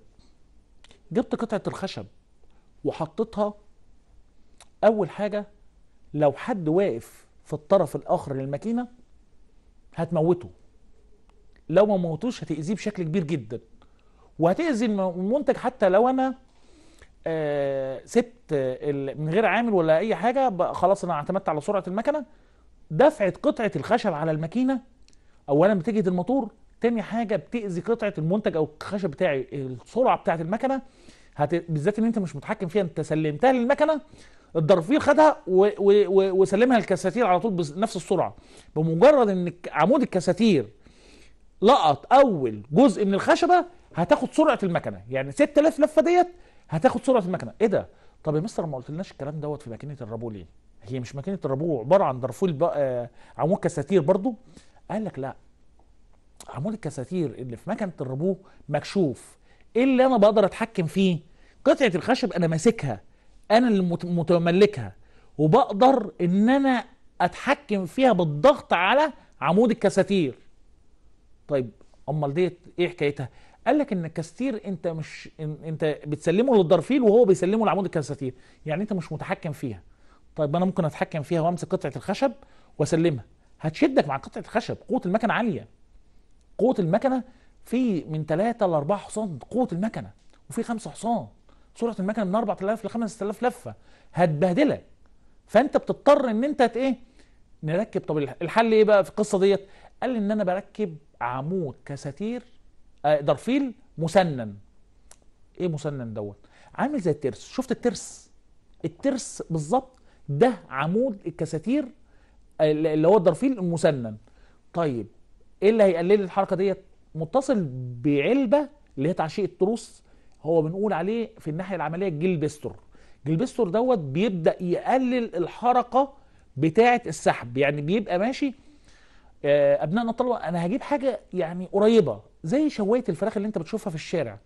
Speaker 1: جبت قطعه الخشب وحطيتها اول حاجه لو حد واقف في الطرف الاخر للماكينه هتموته لو ما موتوش هتاذيه بشكل كبير جدا وهتاذي المنتج حتى لو انا سبت من غير عامل ولا اي حاجه خلاص انا اعتمدت على سرعه المكنه دفعه قطعه الخشب على الماكينه اولا بتجهد الموتور تاني حاجه بتاذي قطعه المنتج او الخشب بتاعي السرعه بتاعه المكنه هت... بالذات ان انت مش متحكم فيها انت سلمتها للمكنه الضرفير خدها و... و... و... وسلمها الكساتير على طول بنفس السرعه بمجرد ان عمود الكساتير لقط اول جزء من الخشبه هتاخد سرعه المكنه يعني 6000 لفه ديت هتاخد سرعه المكنه ايه ده طب يا مستر ما قلتلناش الكلام دوت في ماكينه الرابو ليه هي مش ماكينه الرابو عباره عن درفول بقى آه، عمود كساتير برضو قال لك لا عمود الكساتير اللي في مكنه الرابو مكشوف ايه اللي انا بقدر اتحكم فيه قطعه الخشب انا ماسكها انا اللي متملكها وبقدر ان انا اتحكم فيها بالضغط على عمود الكساتير طيب امال ديت ايه حكايتها قال لك ان الكاستير انت مش انت بتسلمه للضرفيل وهو بيسلمه لعمود الكاستير يعني انت مش متحكم فيها طيب انا ممكن اتحكم فيها وامسك قطعه الخشب واسلمها هتشدك مع قطعه الخشب قوه المكنه عاليه قوه المكنه في من 3 ل 4 حصان قوه المكنه وفي 5 حصان سرعه المكنه من 4000 ل 5000 لفه هتبهدلك فانت بتضطر ان انت ايه نركب طب الحل ايه بقى في القصه ديت قال ان انا بركب عمود كساتير درفيل آه، مسنن ايه مسنن دوت عامل زي الترس شفت الترس الترس بالظبط ده عمود الكساتير آه، اللي هو الدرفيل المسنن طيب ايه اللي هيقلل الحركه ديت متصل بعلبه اللي هي تعشيق التروس هو بنقول عليه في الناحيه العمليه الجلبستر الجلبستر دوت بيبدا يقلل الحركه بتاعه السحب يعني بيبقى ماشي آه، ابنائنا الطلبه انا هجيب حاجه يعني قريبه زي شوايه الفراخ اللي انت بتشوفها في الشارع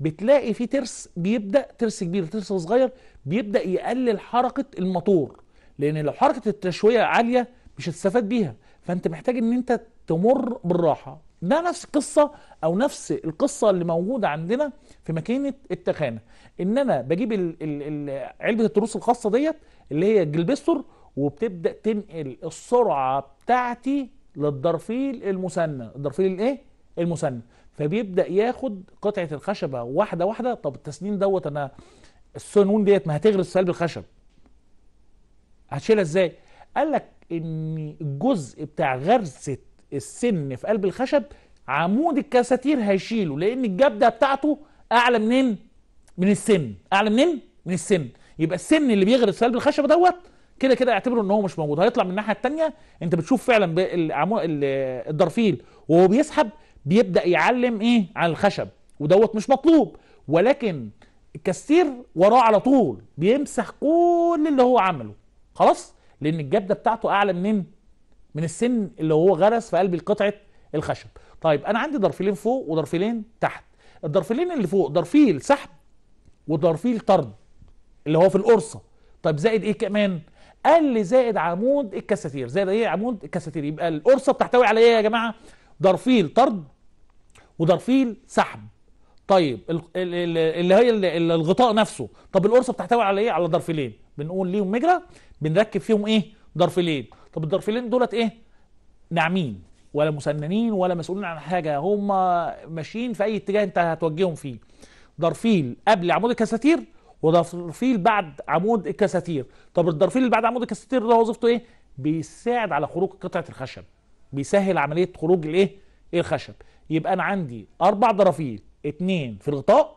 Speaker 1: بتلاقي في ترس بيبدا ترس كبير ترس صغير بيبدا يقلل حركه الموتور لان لو حركه التشويه عاليه مش هتستفاد بيها فانت محتاج ان انت تمر بالراحه ده نفس القصه او نفس القصه اللي موجوده عندنا في ماكينه التخانه ان انا بجيب الـ الـ علبه التروس الخاصه ديت اللي هي الجلبستر وبتبدا تنقل السرعه بتاعتي للدرفيل المثنى الدرفيل الايه المسنن فبيبدا ياخد قطعه الخشبه واحده واحده طب التسنين دوت انا السنون ديت ما هتغرس قلب الخشب هتشيلها ازاي قال لك ان الجزء بتاع غرزه السن في قلب الخشب عمود الكساتير هيشيله لان الجبده بتاعته اعلى منين من السن اعلى منين من السن يبقى السن اللي بيغرس قلب الخشب دوت كده كده اعتبره ان هو مش موجود هيطلع من الناحيه الثانيه انت بتشوف فعلا الضرفيل وهو بيسحب بيبدا يعلم ايه على الخشب ودوت مش مطلوب ولكن الكسير وراه على طول بيمسح كل اللي هو عمله خلاص لان الجبده بتاعته اعلى منين من السن اللي هو غرس في قلب قطعه الخشب طيب انا عندي ضرفيلين فوق وضرفيلين تحت الضرفيلين اللي فوق ضرفيل سحب وضرفيل طرد اللي هو في القرصه طيب زائد ايه كمان قال لي زائد عمود الكساتير زائد ايه عمود الكساتير يبقى القرصه بتحتوي على ايه يا جماعه ضرفيل طرد وضرفيل سحب طيب اللي هي الغطاء نفسه طب القرصه بتحتوي على ايه على ضرفيلين بنقول ليهم مجرى بنركب فيهم ايه ضرفيلين طب الضرفيلين دولت ايه ناعمين ولا مسننين ولا مسؤولين عن حاجه هم ماشيين في اي اتجاه انت هتوجههم فيه ضرفيل قبل عمود الكساتير وضرفيل بعد عمود الكساتير طب الضرفيل اللي بعد عمود الكساتير ده وظيفته ايه بيساعد على خروج قطعه الخشب بيسهل عمليه خروج الايه الخشب يبقى انا عندي اربع ضرافيل اتنين في الغطاء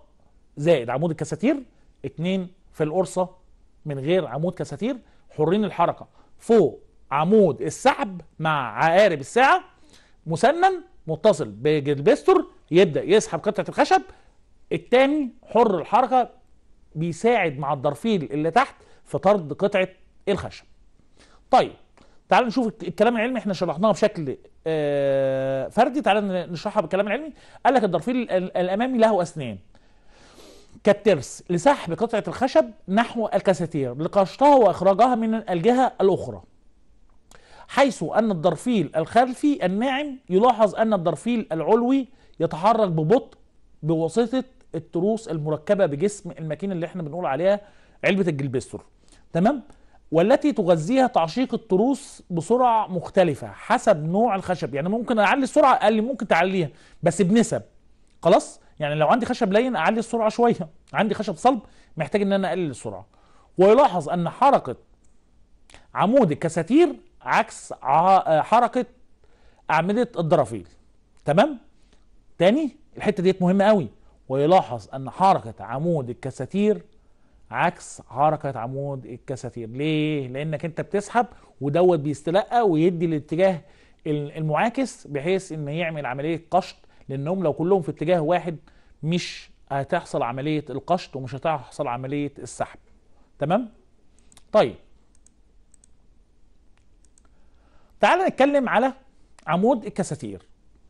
Speaker 1: زائد عمود الكساتير اتنين في القرصه من غير عمود كساتير حرين الحركه فوق عمود السحب مع عقارب الساعه مسنن متصل بجلبستر يبدا يسحب قطعه الخشب التاني حر الحركه بيساعد مع الضرفيل اللي تحت في طرد قطعه الخشب طيب تعال نشوف الكلام العلمي احنا شرحناها بشكل آه، فردي تعال نشرحها بالكلام العلمي قال لك الضرفيل الامامي له اسنان كالترس لسحب قطعه الخشب نحو الكاساتير لقشطها واخراجها من الجهه الاخرى حيث ان الضرفيل الخلفي الناعم يلاحظ ان الضرفيل العلوي يتحرك ببطء بواسطه التروس المركبه بجسم الماكينه اللي احنا بنقول عليها علبه الجلبستر تمام والتي تغذيها تعشيق التروس بسرعه مختلفه حسب نوع الخشب يعني ممكن اعلي السرعه اقل ممكن تعليها بس بنسب خلاص يعني لو عندي خشب لين اعلي السرعه شويه عندي خشب صلب محتاج ان انا اقلل السرعه ويلاحظ ان حركه عمود الكساتير عكس حركه اعمده الضرافيل تمام تاني الحته ديت مهمه قوي ويلاحظ ان حركه عمود الكساتير عكس حركه عمود الكساتير ليه لانك انت بتسحب ودوت بيستلقى ويدي الاتجاه المعاكس بحيث ان يعمل عمليه قشط لانهم لو كلهم في اتجاه واحد مش هتحصل عمليه القشط ومش هتحصل عمليه السحب تمام طيب تعال نتكلم على عمود الكساتير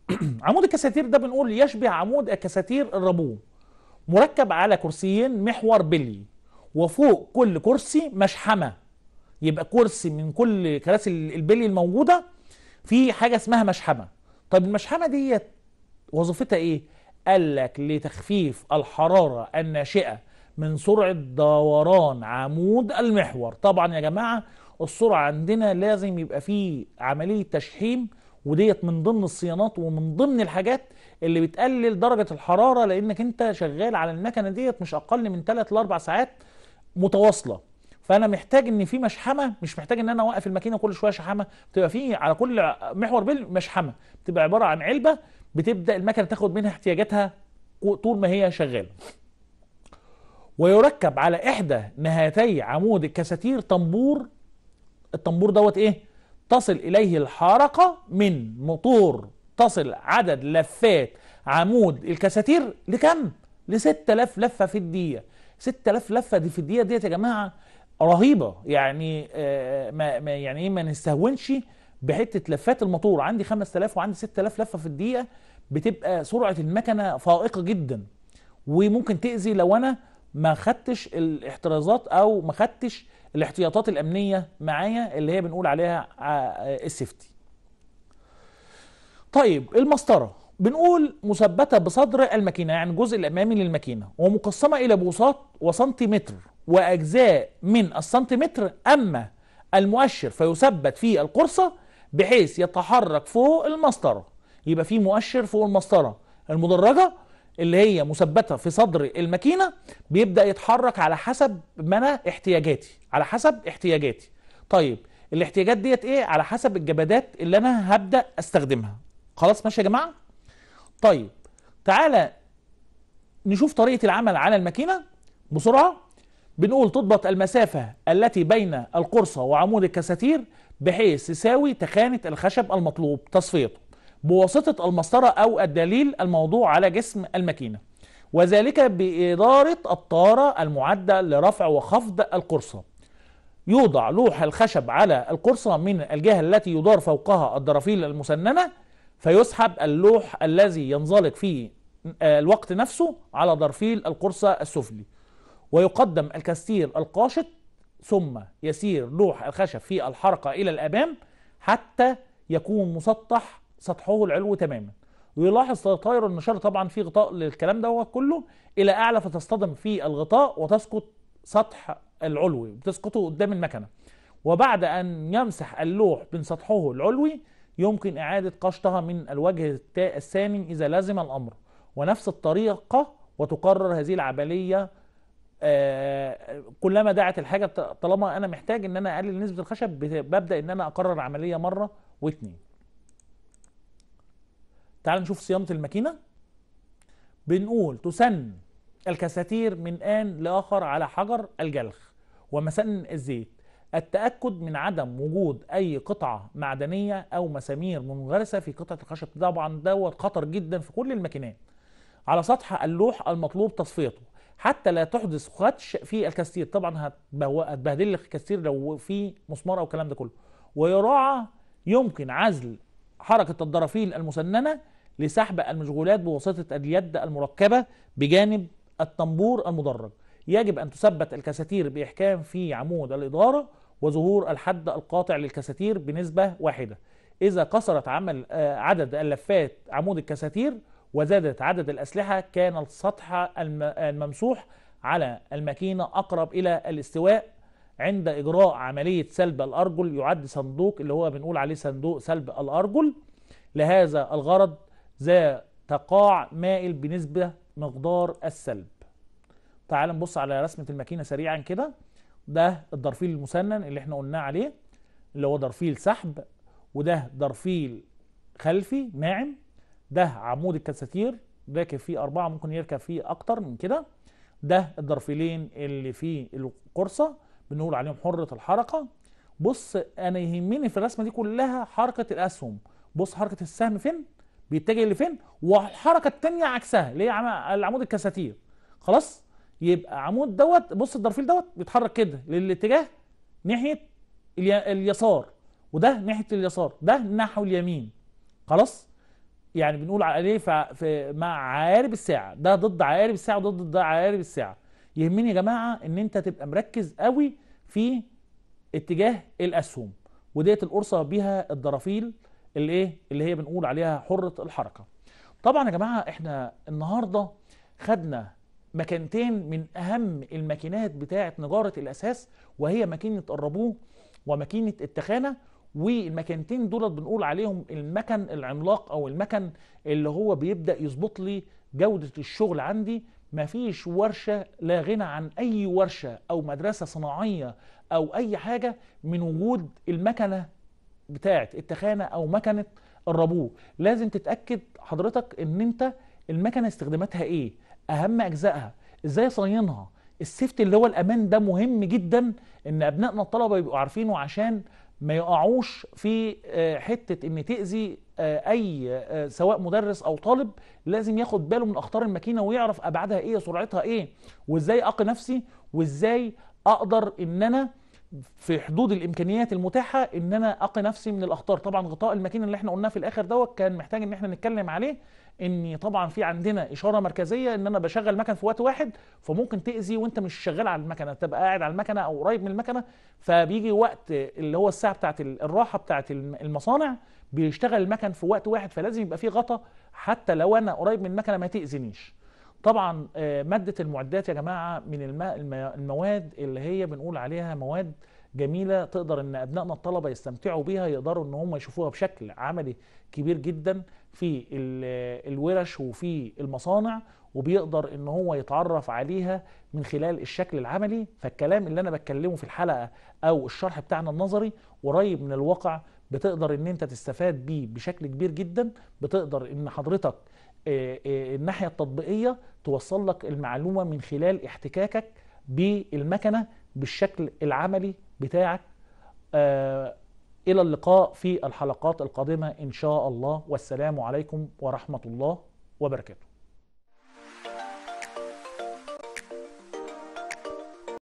Speaker 1: عمود الكساتير ده بنقول يشبه عمود الكساتير الربو مركب على كرسيين محور بلي وفوق كل كرسي مشحمه يبقى كرسي من كل كراسي البلي الموجوده في حاجه اسمها مشحمه طب المشحمه ديت وظيفتها ايه قال لك لتخفيف الحراره الناشئه من سرعه دوران عمود المحور طبعا يا جماعه السرعه عندنا لازم يبقى فيه عمليه تشحيم وديت من ضمن الصيانات ومن ضمن الحاجات اللي بتقلل درجه الحراره لانك انت شغال على المكنه ديت مش اقل من 3 ل 4 ساعات متواصله فانا محتاج ان في مشحمه مش محتاج ان انا اوقف الماكينه كل شويه شحمه بتبقى في على كل محور بيل مشحمه بتبقى عباره عن علبه بتبدا المكنه تاخد منها احتياجاتها طول ما هي شغاله ويركب على احدى نهايتي عمود الكساتير طنبور الطنبور دوت ايه تصل اليه الحركه من موتور تصل عدد لفات عمود الكساتير لكم ل 6000 لفه في الدقيقه 6000 لفه دي في الدقيقه ديت يا جماعه رهيبه يعني آه، ما, ما يعني ايه ما نستهونش بحته لفات الموتور عندي 5000 وعندي 6000 لفه في الدقيقه بتبقى سرعه المكنه فائقه جدا وممكن تاذي لو انا ما خدتش الاحترازات او ما خدتش الاحتياطات الامنيه معايا اللي هي بنقول عليها السيفتي آه، آه، طيب المسطره بنقول مثبتة بصدر الماكينة يعني الجزء الأمامي للماكينة ومقسمة إلى بوصات وسنتيمتر وأجزاء من السنتيمتر أما المؤشر فيثبت في القرصة بحيث يتحرك فوق المسطرة يبقى في مؤشر فوق المسطرة المدرجة اللي هي مثبتة في صدر الماكينة بيبدأ يتحرك على حسب ما أنا احتياجاتي على حسب احتياجاتي طيب الاحتياجات ديت ايه على حسب الجبادات اللي انا هبدأ استخدمها خلاص ماشي يا جماعة طيب تعالى نشوف طريقة العمل على الماكينة بسرعة بنقول تضبط المسافة التي بين القرصة وعمود الكساتير بحيث تساوي تخانة الخشب المطلوب تصفيته بواسطة المسطرة أو الدليل الموضوع على جسم الماكينة وذلك بإدارة الطارة المعدة لرفع وخفض القرصة يوضع لوح الخشب على القرصة من الجهة التي يدار فوقها الدرافيل المسننة فيسحب اللوح الذي ينزلق فيه آه، الوقت نفسه على ضرفيل القرصة السفلي ويقدم الكستير القاشط ثم يسير لوح الخشب في الحركة إلى الأمام حتى يكون مسطح سطحه العلو تماما ويلاحظ طائر النشار طبعا في غطاء للكلام دوت كله إلى أعلى فتصطدم في الغطاء وتسقط سطح العلوي بتسقطه قدام المكنة وبعد أن يمسح اللوح من سطحه العلوي يمكن إعادة قشطها من الوجه الثامن إذا لزم الأمر ونفس الطريقة وتقرر هذه العملية آه، كلما دعت الحاجة طالما أنا محتاج إن أنا أقلل نسبة الخشب ببدأ إن أنا أقرر عملية مرة واثنين تعال نشوف صيانة الماكينة بنقول تسن الكساتير من آن لآخر على حجر الجلخ ومسن الزيت التأكد من عدم وجود أي قطعة معدنية أو مسامير منغرسة في قطعة الخشب طبعا دوت خطر جدا في كل الماكينات على سطح اللوح المطلوب تصفيته حتى لا تحدث خدش في الكاستير طبعا هتبهدل لك الكاستير لو في مسمار او الكلام ده كله ويراعى يمكن عزل حركه الضرافيل المسننه لسحب المشغولات بواسطه اليد المركبه بجانب الطنبور المدرج يجب أن تثبت الكساتير بإحكام في عمود الإدارة وظهور الحد القاطع للكساتير بنسبة واحدة إذا كثرت عمل آه، عدد اللفات عمود الكساتير وزادت عدد الأسلحة كان السطح الممسوح على الماكينة أقرب إلى الاستواء عند إجراء عملية سلب الأرجل يعد صندوق اللي هو بنقول عليه صندوق سلب الأرجل لهذا الغرض ذا تقاع مائل بنسبة مقدار السلب تعال نبص على رسمه الماكينه سريعا كده ده الضرفيل المسنن اللي احنا قلناه عليه اللي هو ضرفيل سحب وده ضرفيل خلفي ناعم ده عمود الكساتير راكب فيه أربعة ممكن يركب فيه أكتر من كده ده الضرفيلين اللي فيه القرصة بنقول عليهم حرة الحركة بص أنا يهمني في الرسمة دي كلها حركة الأسهم بص حركة السهم فين بيتجه لفين والحركة التانية عكسها اللي هي العمود الكساتير خلاص يبقى عمود دوت بص الدرفيل دوت بيتحرك كده للاتجاه ناحيه اليسار وده ناحيه اليسار ده نحو اليمين خلاص يعني بنقول عليه في مع عقارب الساعه ده ضد عقارب الساعه وضد ضد عقارب الساعه يهمني يا جماعه ان انت تبقى مركز قوي في اتجاه الاسهم وديت القرصه بيها الدرافيل اللي ايه اللي هي بنقول عليها حره الحركه طبعا يا جماعه احنا النهارده خدنا مكانتين من أهم الماكينات بتاعة نجارة الأساس وهي ماكينة الربو وماكينة التخانة والمكانتين دولت بنقول عليهم المكن العملاق أو المكن اللي هو بيبدأ يظبط لي جودة الشغل عندي مفيش ورشة لا غنى عن أي ورشة أو مدرسة صناعية أو أي حاجة من وجود المكنة بتاعة التخانة أو مكنة الربو لازم تتأكد حضرتك إن أنت المكنة استخداماتها إيه اهم اجزائها ازاي صاينها السيفتي اللي هو الامان ده مهم جدا ان ابنائنا الطلبه يبقوا عارفينه عشان ما يقعوش في آه، حته ان تاذي آه، اي آه، سواء مدرس او طالب لازم ياخد باله من اخطار الماكينه ويعرف ابعادها ايه سرعتها ايه وازاي اقي نفسي وازاي اقدر ان انا في حدود الامكانيات المتاحه ان انا اقي نفسي من الاخطار طبعا غطاء الماكينه اللي احنا قلناه في الاخر دوت كان محتاج ان احنا نتكلم عليه ان طبعا في عندنا اشاره مركزيه ان انا بشغل مكن في وقت واحد فممكن تاذي وانت مش شغال على المكنه تبقى قاعد على المكنه او قريب من المكنه فبيجي وقت اللي هو الساعه بتاعت الراحه بتاعت المصانع بيشتغل المكن في وقت واحد فلازم يبقى فيه غطا حتى لو انا قريب من المكنه ما تاذينيش طبعا آه، ماده المعدات يا جماعه من المواد اللي هي بنقول عليها مواد جميله تقدر ان ابنائنا الطلبه يستمتعوا بيها يقدروا ان هم يشوفوها بشكل عملي كبير جدا في الورش وفي المصانع وبيقدر ان هو يتعرف عليها من خلال الشكل العملي فالكلام اللي انا بتكلمه في الحلقه او الشرح بتاعنا النظري قريب من الواقع بتقدر ان انت تستفاد بيه بشكل كبير جدا بتقدر ان حضرتك الناحيه التطبيقيه توصل لك المعلومه من خلال احتكاكك بالمكنه بالشكل العملي بتاعك آه الى اللقاء في الحلقات القادمه ان شاء الله والسلام عليكم ورحمه الله وبركاته